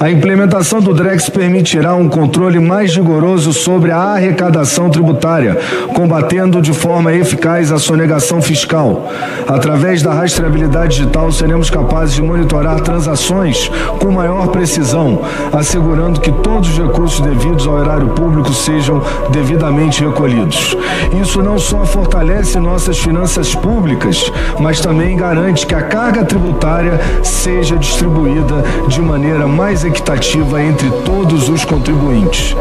A implementação do DREX permitirá um controle mais rigoroso sobre a arrecadação tributária, combatendo de forma eficaz a sonegação fiscal. Através da rastreabilidade digital, seremos capazes de monitorar transações com maior precisão, assegurando que todos os recursos devidos ao erário público sejam devidamente recolhidos. Isso não só fortalece nossas finanças públicas, mas também garante que a carga tributária seja distribuída de maneira mais eficaz equitativa entre todos os contribuintes.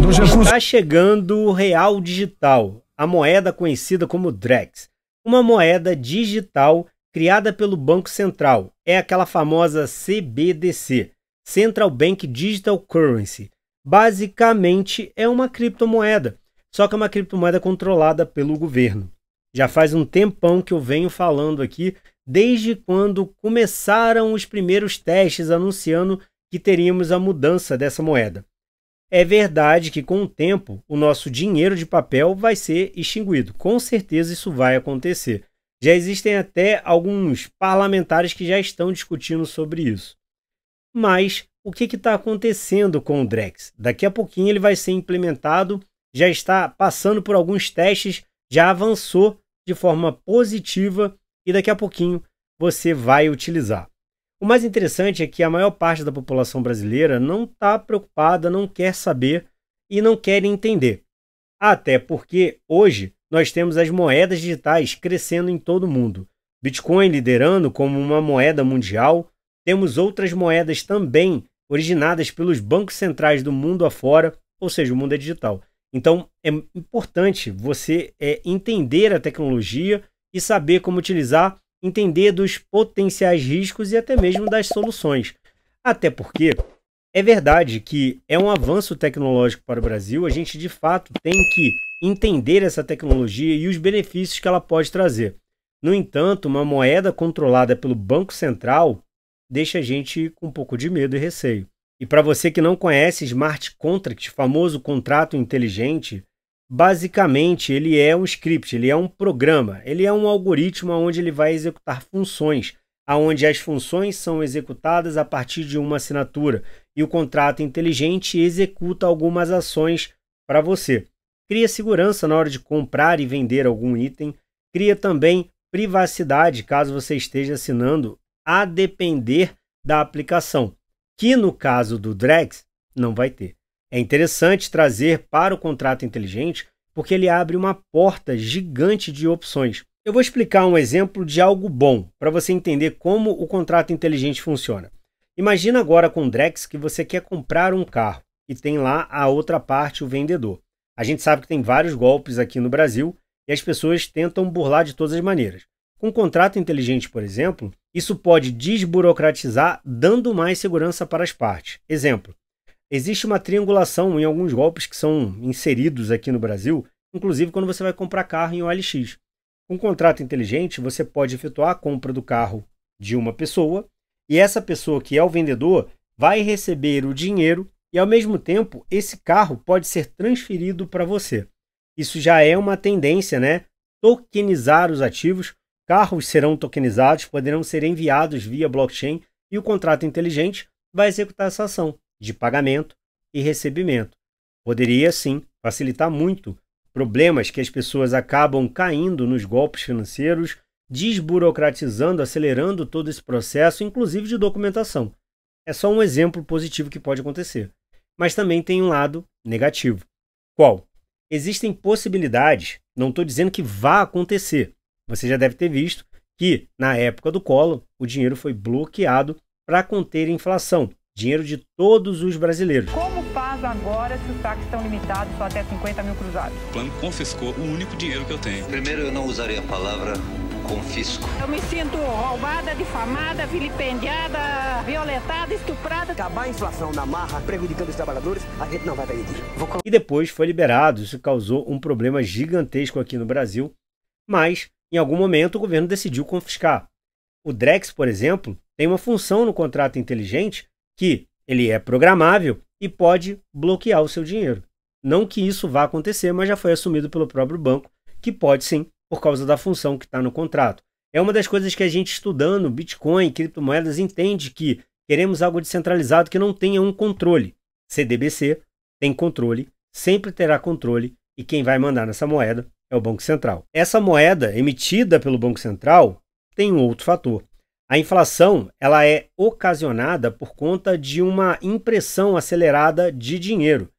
Recursos... Está chegando o real digital, a moeda conhecida como Drex, uma moeda digital criada pelo Banco Central. É aquela famosa CBDC, Central Bank Digital Currency. Basicamente é uma criptomoeda, só que é uma criptomoeda controlada pelo governo. Já faz um tempão que eu venho falando aqui, desde quando começaram os primeiros testes anunciando que teríamos a mudança dessa moeda. É verdade que com o tempo o nosso dinheiro de papel vai ser extinguido. Com certeza isso vai acontecer. Já existem até alguns parlamentares que já estão discutindo sobre isso. Mas o que está acontecendo com o Drex? Daqui a pouquinho ele vai ser implementado, já está passando por alguns testes, já avançou de forma positiva e daqui a pouquinho você vai utilizar. O mais interessante é que a maior parte da população brasileira não está preocupada, não quer saber e não quer entender. Até porque hoje nós temos as moedas digitais crescendo em todo o mundo. Bitcoin liderando como uma moeda mundial, temos outras moedas também originadas pelos bancos centrais do mundo afora, ou seja, o mundo é digital. Então é importante você é, entender a tecnologia e saber como utilizar entender dos potenciais riscos e até mesmo das soluções. Até porque é verdade que é um avanço tecnológico para o Brasil, a gente de fato tem que entender essa tecnologia e os benefícios que ela pode trazer. No entanto, uma moeda controlada pelo Banco Central deixa a gente com um pouco de medo e receio. E para você que não conhece smart contract, famoso contrato inteligente, basicamente ele é um script, ele é um programa, ele é um algoritmo onde ele vai executar funções, aonde as funções são executadas a partir de uma assinatura e o contrato inteligente executa algumas ações para você. Cria segurança na hora de comprar e vender algum item, cria também privacidade caso você esteja assinando a depender da aplicação, que no caso do Drex não vai ter. É interessante trazer para o contrato inteligente porque ele abre uma porta gigante de opções. Eu vou explicar um exemplo de algo bom para você entender como o contrato inteligente funciona. Imagina agora com o Drex que você quer comprar um carro e tem lá a outra parte, o vendedor. A gente sabe que tem vários golpes aqui no Brasil e as pessoas tentam burlar de todas as maneiras. Com o contrato inteligente, por exemplo, isso pode desburocratizar, dando mais segurança para as partes. Exemplo: Existe uma triangulação em alguns golpes que são inseridos aqui no Brasil, inclusive quando você vai comprar carro em OLX. Com um contrato inteligente, você pode efetuar a compra do carro de uma pessoa e essa pessoa que é o vendedor vai receber o dinheiro e ao mesmo tempo esse carro pode ser transferido para você. Isso já é uma tendência, né? Tokenizar os ativos, carros serão tokenizados, poderão ser enviados via blockchain e o contrato inteligente vai executar essa ação de pagamento e recebimento. Poderia, sim, facilitar muito problemas que as pessoas acabam caindo nos golpes financeiros, desburocratizando, acelerando todo esse processo, inclusive de documentação. É só um exemplo positivo que pode acontecer. Mas também tem um lado negativo. Qual? Existem possibilidades, não estou dizendo que vá acontecer. Você já deve ter visto que, na época do colo, o dinheiro foi bloqueado para conter inflação dinheiro de todos os brasileiros. Como faz agora se os saques estão limitados só até 50 mil cruzados? O plano confiscou o único dinheiro que eu tenho. Primeiro, eu não usaria a palavra confisco. Eu me sinto roubada, difamada, vilipendiada, violentada, estuprada. Acabar a inflação na marra, prejudicando os trabalhadores, a gente não vai permitir. Vou... E depois foi liberado. Isso causou um problema gigantesco aqui no Brasil, mas em algum momento o governo decidiu confiscar. O Drex, por exemplo, tem uma função no contrato inteligente que ele é programável e pode bloquear o seu dinheiro. Não que isso vá acontecer, mas já foi assumido pelo próprio banco que pode sim, por causa da função que está no contrato. É uma das coisas que a gente estudando Bitcoin, criptomoedas, entende que queremos algo descentralizado que não tenha um controle. CDBC tem controle, sempre terá controle e quem vai mandar nessa moeda é o Banco Central. Essa moeda emitida pelo Banco Central tem um outro fator. A inflação ela é ocasionada por conta de uma impressão acelerada de dinheiro.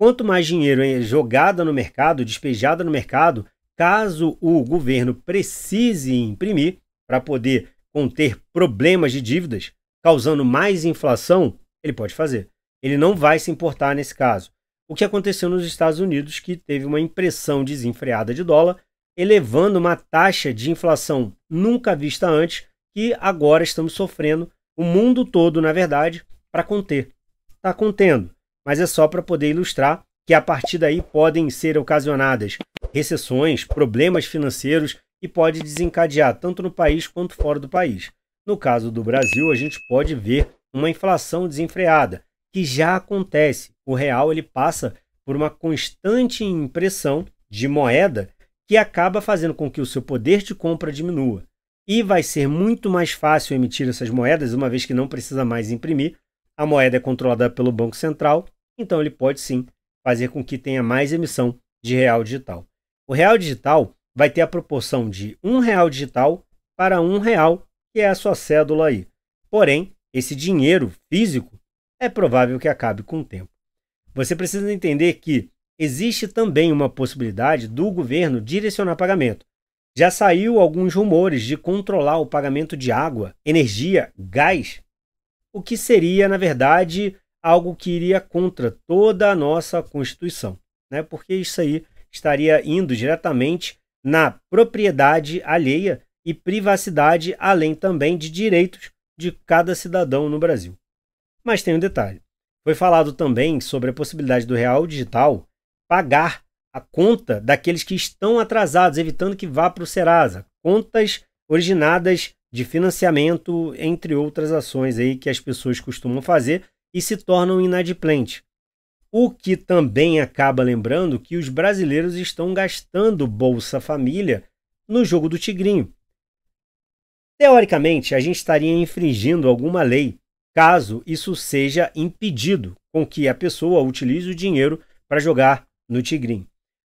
Quanto mais dinheiro é jogado no mercado, despejado no mercado, caso o governo precise imprimir para poder conter problemas de dívidas, causando mais inflação, ele pode fazer. Ele não vai se importar nesse caso. O que aconteceu nos Estados Unidos, que teve uma impressão desenfreada de dólar, elevando uma taxa de inflação nunca vista antes que agora estamos sofrendo o mundo todo, na verdade, para conter. Está contendo, mas é só para poder ilustrar que a partir daí podem ser ocasionadas recessões, problemas financeiros e pode desencadear tanto no país quanto fora do país. No caso do Brasil, a gente pode ver uma inflação desenfreada, que já acontece. O real ele passa por uma constante impressão de moeda que acaba fazendo com que o seu poder de compra diminua e vai ser muito mais fácil emitir essas moedas, uma vez que não precisa mais imprimir. A moeda é controlada pelo Banco Central, então ele pode sim fazer com que tenha mais emissão de real digital. O real digital vai ter a proporção de um real digital para um real, que é a sua cédula aí. Porém, esse dinheiro físico é provável que acabe com o tempo. Você precisa entender que existe também uma possibilidade do governo direcionar pagamento. Já saiu alguns rumores de controlar o pagamento de água, energia, gás, o que seria, na verdade, algo que iria contra toda a nossa Constituição, né? porque isso aí estaria indo diretamente na propriedade alheia e privacidade, além também de direitos de cada cidadão no Brasil. Mas tem um detalhe: foi falado também sobre a possibilidade do real digital pagar a conta daqueles que estão atrasados, evitando que vá para o Serasa. Contas originadas de financiamento, entre outras ações aí que as pessoas costumam fazer e se tornam inadimplentes. O que também acaba lembrando que os brasileiros estão gastando Bolsa Família no jogo do Tigrinho. Teoricamente, a gente estaria infringindo alguma lei caso isso seja impedido com que a pessoa utilize o dinheiro para jogar no Tigrinho.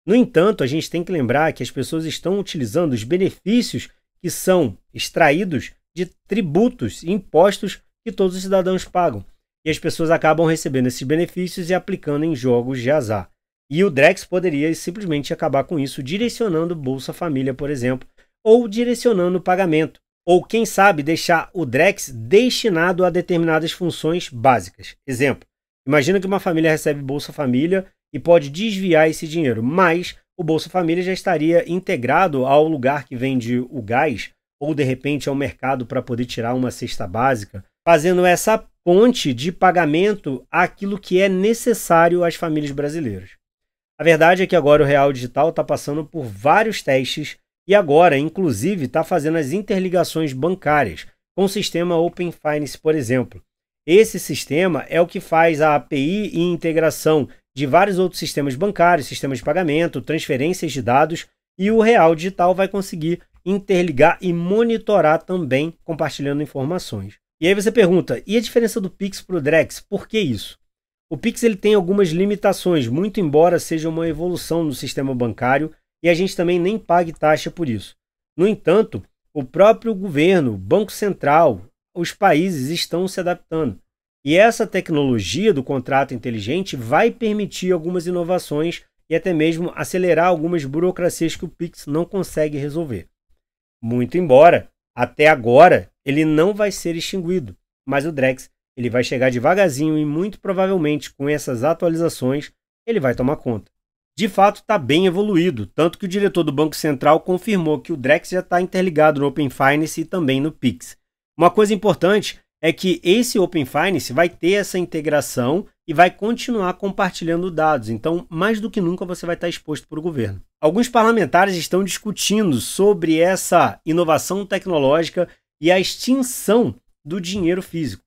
No entanto, a gente tem que lembrar que as pessoas estão utilizando os benefícios que são extraídos de tributos e impostos que todos os cidadãos pagam. E as pessoas acabam recebendo esses benefícios e aplicando em jogos de azar. E o Drex poderia simplesmente acabar com isso, direcionando Bolsa Família, por exemplo, ou direcionando o pagamento, ou quem sabe deixar o Drex destinado a determinadas funções básicas. Exemplo: imagina que uma família recebe Bolsa Família e pode desviar esse dinheiro. Mas o Bolsa Família já estaria integrado ao lugar que vende o gás ou de repente ao mercado para poder tirar uma cesta básica, fazendo essa ponte de pagamento àquilo que é necessário às famílias brasileiras. A verdade é que agora o Real Digital está passando por vários testes e agora, inclusive, está fazendo as interligações bancárias com o sistema Open Finance, por exemplo. Esse sistema é o que faz a API e integração de vários outros sistemas bancários, sistemas de pagamento, transferências de dados e o Real Digital vai conseguir interligar e monitorar também compartilhando informações. E aí você pergunta, e a diferença do Pix para o Drex? Por que isso? O Pix ele tem algumas limitações, muito embora seja uma evolução no sistema bancário e a gente também nem pague taxa por isso. No entanto, o próprio governo, o Banco Central, os países estão se adaptando. E essa tecnologia do contrato inteligente vai permitir algumas inovações e até mesmo acelerar algumas burocracias que o Pix não consegue resolver. Muito embora, até agora, ele não vai ser extinguido, mas o Drex ele vai chegar devagarzinho e muito provavelmente com essas atualizações ele vai tomar conta. De fato, está bem evoluído, tanto que o diretor do Banco Central confirmou que o Drex já está interligado no Open Finance e também no Pix. Uma coisa importante é que esse Open Finance vai ter essa integração e vai continuar compartilhando dados. Então, mais do que nunca, você vai estar exposto para o governo. Alguns parlamentares estão discutindo sobre essa inovação tecnológica e a extinção do dinheiro físico.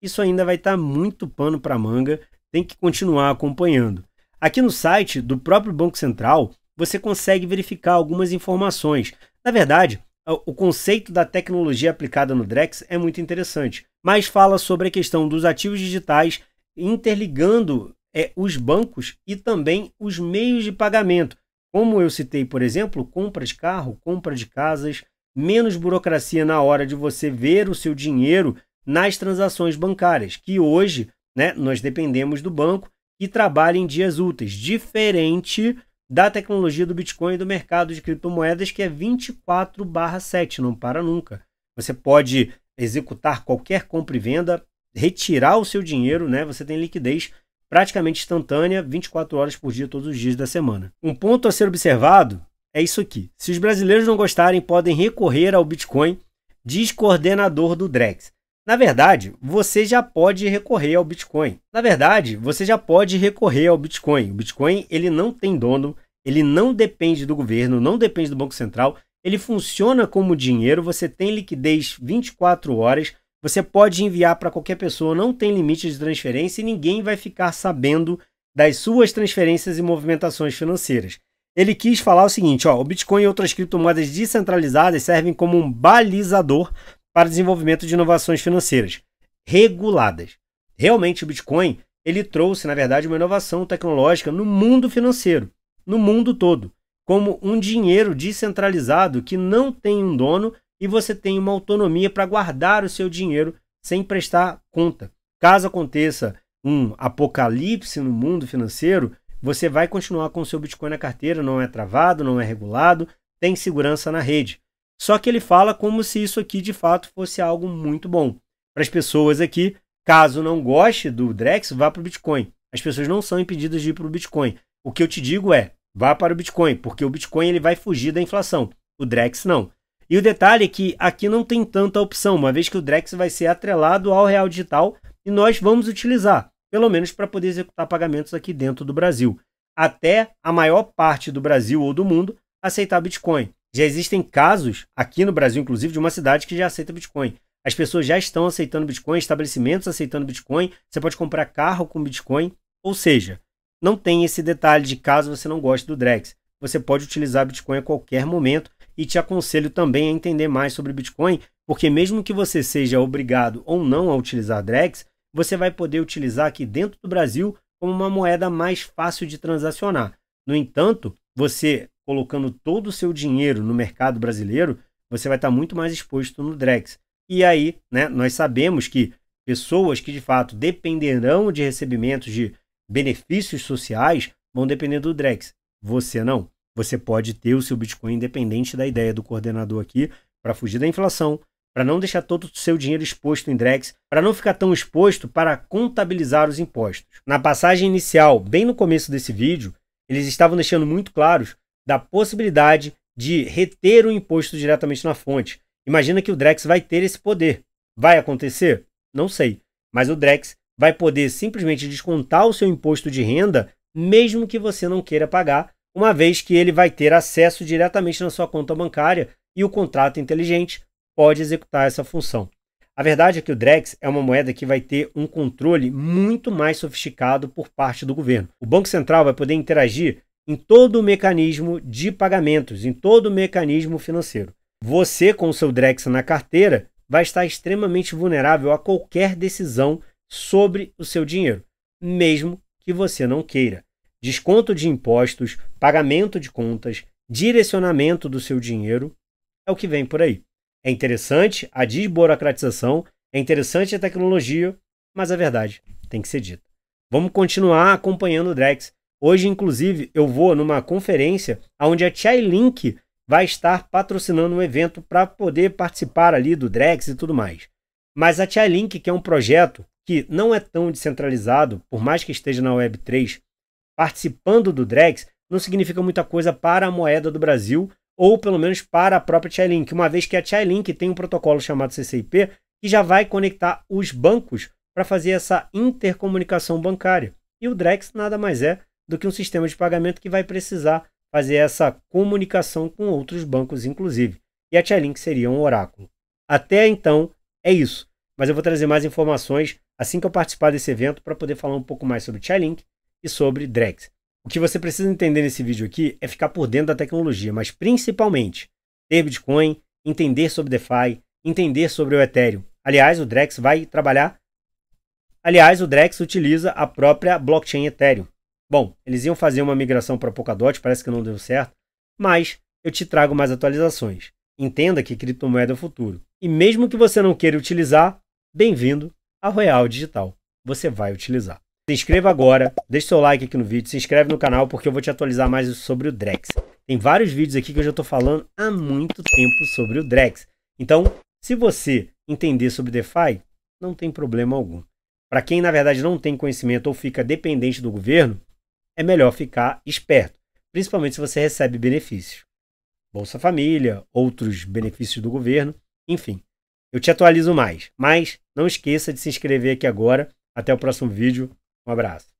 Isso ainda vai estar muito pano para manga, tem que continuar acompanhando. Aqui no site do próprio Banco Central, você consegue verificar algumas informações. Na verdade, o conceito da tecnologia aplicada no Drex é muito interessante mas fala sobre a questão dos ativos digitais interligando é, os bancos e também os meios de pagamento. Como eu citei, por exemplo, compra de carro, compra de casas, menos burocracia na hora de você ver o seu dinheiro nas transações bancárias, que hoje né, nós dependemos do banco e trabalha em dias úteis, diferente da tecnologia do Bitcoin e do mercado de criptomoedas, que é 24 7, não para nunca. Você pode executar qualquer compra e venda, retirar o seu dinheiro, né? Você tem liquidez praticamente instantânea, 24 horas por dia, todos os dias da semana. Um ponto a ser observado é isso aqui. Se os brasileiros não gostarem, podem recorrer ao Bitcoin, diz coordenador do Drex. Na verdade, você já pode recorrer ao Bitcoin. Na verdade, você já pode recorrer ao Bitcoin. O Bitcoin ele não tem dono, ele não depende do governo, não depende do Banco Central, ele funciona como dinheiro, você tem liquidez 24 horas, você pode enviar para qualquer pessoa, não tem limite de transferência e ninguém vai ficar sabendo das suas transferências e movimentações financeiras. Ele quis falar o seguinte: ó, o Bitcoin e outras criptomoedas descentralizadas servem como um balizador para desenvolvimento de inovações financeiras reguladas. Realmente, o Bitcoin ele trouxe, na verdade, uma inovação tecnológica no mundo financeiro, no mundo todo como um dinheiro descentralizado que não tem um dono e você tem uma autonomia para guardar o seu dinheiro sem prestar conta. Caso aconteça um apocalipse no mundo financeiro, você vai continuar com o seu Bitcoin na carteira, não é travado, não é regulado, tem segurança na rede. Só que ele fala como se isso aqui de fato fosse algo muito bom. Para as pessoas aqui, caso não goste do Drex, vá para o Bitcoin. As pessoas não são impedidas de ir para o Bitcoin. O que eu te digo é: vá para o Bitcoin, porque o Bitcoin ele vai fugir da inflação, o Drex não. E o detalhe é que aqui não tem tanta opção, uma vez que o Drex vai ser atrelado ao real digital e nós vamos utilizar, pelo menos para poder executar pagamentos aqui dentro do Brasil. Até a maior parte do Brasil ou do mundo aceitar Bitcoin. Já existem casos aqui no Brasil, inclusive, de uma cidade que já aceita Bitcoin. As pessoas já estão aceitando Bitcoin, estabelecimentos aceitando Bitcoin, você pode comprar carro com Bitcoin, ou seja, não tem esse detalhe de caso você não goste do Drex. Você pode utilizar Bitcoin a qualquer momento e te aconselho também a entender mais sobre Bitcoin, porque mesmo que você seja obrigado ou não a utilizar Drex, você vai poder utilizar aqui dentro do Brasil como uma moeda mais fácil de transacionar. No entanto, você colocando todo o seu dinheiro no mercado brasileiro, você vai estar muito mais exposto no Drex. E aí, né, nós sabemos que pessoas que de fato dependerão de recebimentos de benefícios sociais vão depender do Drex. Você não. Você pode ter o seu Bitcoin independente da ideia do coordenador aqui para fugir da inflação, para não deixar todo o seu dinheiro exposto em Drex, para não ficar tão exposto para contabilizar os impostos. Na passagem inicial, bem no começo desse vídeo, eles estavam deixando muito claros da possibilidade de reter o imposto diretamente na fonte. Imagina que o Drex vai ter esse poder. Vai acontecer? Não sei. Mas o Drex vai poder simplesmente descontar o seu imposto de renda, mesmo que você não queira pagar, uma vez que ele vai ter acesso diretamente na sua conta bancária e o contrato inteligente pode executar essa função. A verdade é que o Drex é uma moeda que vai ter um controle muito mais sofisticado por parte do governo. O Banco Central vai poder interagir em todo o mecanismo de pagamentos, em todo o mecanismo financeiro. Você, com o seu Drex na carteira, vai estar extremamente vulnerável a qualquer decisão sobre o seu dinheiro, mesmo que você não queira. Desconto de impostos, pagamento de contas, direcionamento do seu dinheiro é o que vem por aí. É interessante a desburocratização, é interessante a tecnologia, mas a verdade tem que ser dita. Vamos continuar acompanhando o Drex. Hoje, inclusive, eu vou numa conferência onde a Chai Link vai estar patrocinando um evento para poder participar ali do Drex e tudo mais. Mas a Chai Link, que é um projeto que não é tão descentralizado, por mais que esteja na Web3, participando do DREX, não significa muita coisa para a moeda do Brasil, ou pelo menos para a própria Chainlink, uma vez que a Chainlink tem um protocolo chamado CCIP, que já vai conectar os bancos para fazer essa intercomunicação bancária. E o DREX nada mais é do que um sistema de pagamento que vai precisar fazer essa comunicação com outros bancos, inclusive. E a Chainlink seria um oráculo. Até então, é isso. Mas eu vou trazer mais informações assim que eu participar desse evento para poder falar um pouco mais sobre Chainlink e sobre Drex. O que você precisa entender nesse vídeo aqui é ficar por dentro da tecnologia, mas principalmente ter Bitcoin, entender sobre DeFi, entender sobre o Ethereum. Aliás, o Drex vai trabalhar. Aliás, o Drex utiliza a própria blockchain Ethereum. Bom, eles iam fazer uma migração para Polkadot, parece que não deu certo, mas eu te trago mais atualizações. Entenda que criptomoeda é o futuro. E mesmo que você não queira utilizar, bem-vindo a Royal Digital você vai utilizar. Se inscreva agora, deixe seu like aqui no vídeo, se inscreve no canal porque eu vou te atualizar mais sobre o Drex. Tem vários vídeos aqui que eu já estou falando há muito tempo sobre o Drex. Então, se você entender sobre DeFi, não tem problema algum. Para quem na verdade não tem conhecimento ou fica dependente do governo, é melhor ficar esperto, principalmente se você recebe benefícios. Bolsa Família, outros benefícios do governo, enfim. Eu te atualizo mais, mas não esqueça de se inscrever aqui agora. Até o próximo vídeo. Um abraço.